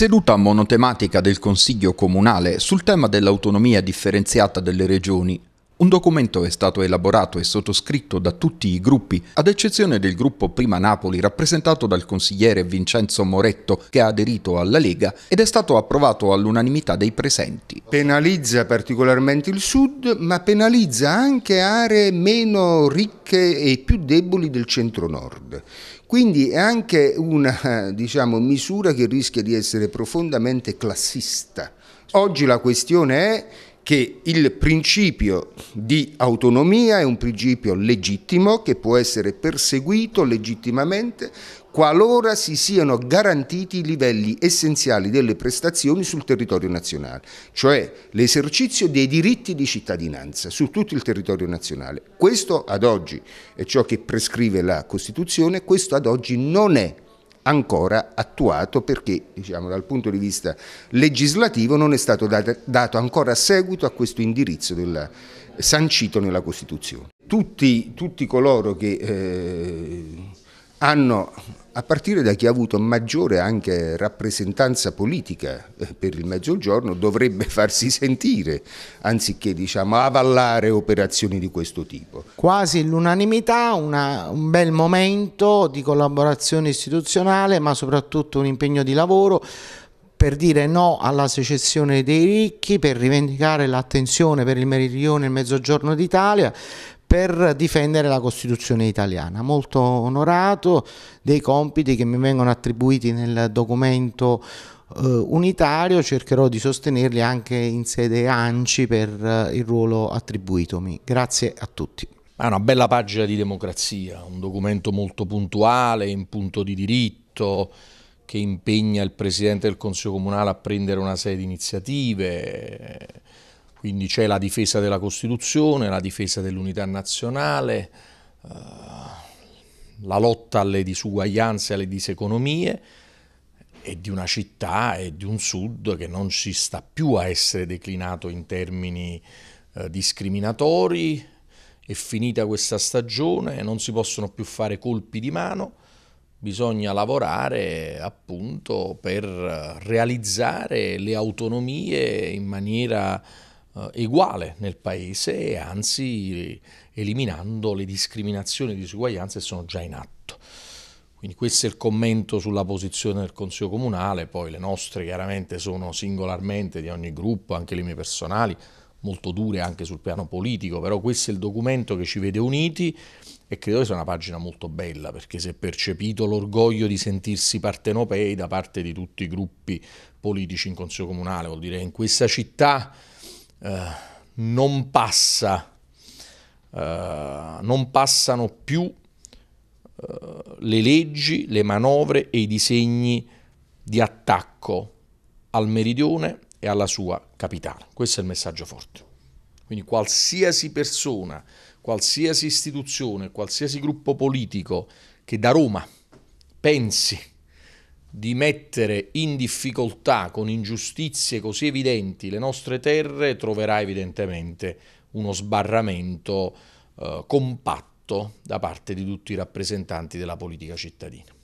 Seduta monotematica del Consiglio Comunale sul tema dell'autonomia differenziata delle regioni un documento è stato elaborato e sottoscritto da tutti i gruppi, ad eccezione del gruppo Prima Napoli rappresentato dal consigliere Vincenzo Moretto che ha aderito alla Lega ed è stato approvato all'unanimità dei presenti. Penalizza particolarmente il sud, ma penalizza anche aree meno ricche e più deboli del centro-nord. Quindi è anche una diciamo, misura che rischia di essere profondamente classista. Oggi la questione è che il principio di autonomia è un principio legittimo che può essere perseguito legittimamente qualora si siano garantiti i livelli essenziali delle prestazioni sul territorio nazionale, cioè l'esercizio dei diritti di cittadinanza su tutto il territorio nazionale. Questo ad oggi è ciò che prescrive la Costituzione, questo ad oggi non è ancora attuato perché diciamo, dal punto di vista legislativo non è stato dato ancora seguito a questo indirizzo della, sancito nella Costituzione. Tutti, tutti coloro che eh, hanno, a partire da chi ha avuto maggiore anche rappresentanza politica eh, per il Mezzogiorno, dovrebbe farsi sentire, anziché diciamo, avallare operazioni di questo tipo. Quasi l'unanimità, un bel momento di collaborazione istituzionale, ma soprattutto un impegno di lavoro per dire no alla secessione dei ricchi, per rivendicare l'attenzione per il meridione e il mezzogiorno d'Italia, per difendere la Costituzione italiana, molto onorato dei compiti che mi vengono attribuiti nel documento eh, unitario, cercherò di sostenerli anche in sede ANCI per eh, il ruolo attribuitomi. Grazie a tutti. È una bella pagina di democrazia, un documento molto puntuale, in punto di diritto, che impegna il Presidente del Consiglio Comunale a prendere una serie di iniziative quindi c'è la difesa della Costituzione, la difesa dell'unità nazionale, eh, la lotta alle disuguaglianze, alle diseconomie e di una città e di un sud che non ci sta più a essere declinato in termini eh, discriminatori. È finita questa stagione, non si possono più fare colpi di mano bisogna lavorare appunto per eh, realizzare le autonomie in maniera uguale eh, nel paese e anzi eliminando le discriminazioni e le disuguaglianze che sono già in atto. Quindi questo è il commento sulla posizione del Consiglio Comunale, poi le nostre chiaramente sono singolarmente di ogni gruppo, anche le mie personali, molto dure anche sul piano politico, però questo è il documento che ci vede uniti e credo che sia una pagina molto bella perché si è percepito l'orgoglio di sentirsi partenopei da parte di tutti i gruppi politici in Consiglio Comunale, vuol dire che in questa città eh, non passa, eh, non passano più eh, le leggi, le manovre e i disegni di attacco al meridione e alla sua capitale. Questo è il messaggio forte. Quindi qualsiasi persona, qualsiasi istituzione, qualsiasi gruppo politico che da Roma pensi di mettere in difficoltà con ingiustizie così evidenti le nostre terre troverà evidentemente uno sbarramento eh, compatto da parte di tutti i rappresentanti della politica cittadina.